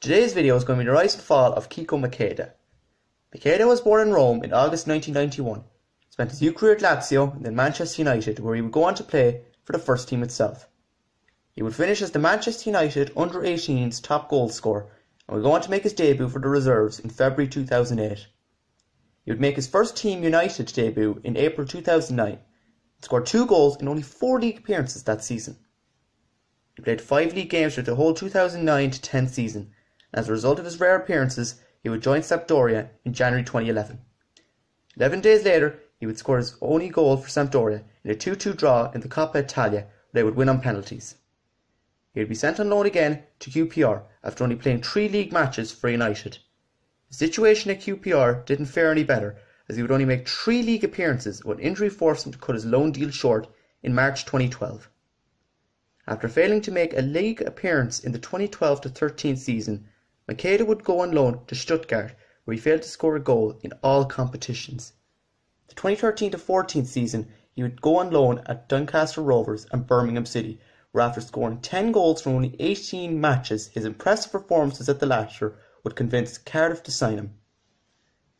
Today's video is going to be the rise and fall of Kiko Makeda. Makeda was born in Rome in August 1991, spent his youth career at Lazio and then Manchester United where he would go on to play for the first team itself. He would finish as the Manchester United under 18's top goalscorer and would go on to make his debut for the reserves in February 2008. He would make his first team United debut in April 2009 and scored two goals in only four league appearances that season. He played five league games for the whole 2009 10 season as a result of his rare appearances, he would join Sampdoria in January 2011. Eleven days later, he would score his only goal for Sampdoria in a 2-2 draw in the Coppa Italia, where they would win on penalties. He would be sent on loan again to QPR after only playing three league matches for United. The situation at QPR didn't fare any better, as he would only make three league appearances when injury forced him to cut his loan deal short in March 2012. After failing to make a league appearance in the 2012 13 season, Makeda would go on loan to Stuttgart where he failed to score a goal in all competitions. The 2013-14 season he would go on loan at Doncaster Rovers and Birmingham City where after scoring 10 goals from only 18 matches his impressive performances at the latter would convince Cardiff to sign him.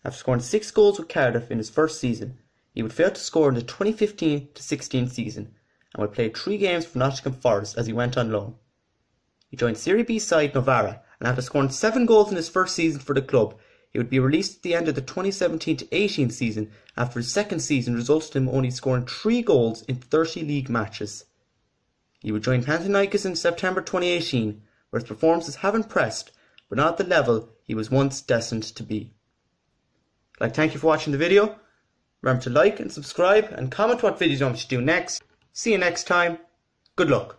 After scoring 6 goals with Cardiff in his first season he would fail to score in the 2015-16 season and would play three games for Nottingham Forest as he went on loan. He joined Serie B side Novara and after scoring seven goals in his first season for the club, he would be released at the end of the 2017-18 season after his second season resulted in him only scoring three goals in 30 league matches. He would join Panathinaikos in September 2018, where his performances have impressed, but not at the level he was once destined to be. I'd like thank you for watching the video. Remember to like and subscribe and comment what videos you want me to do next. See you next time. Good luck.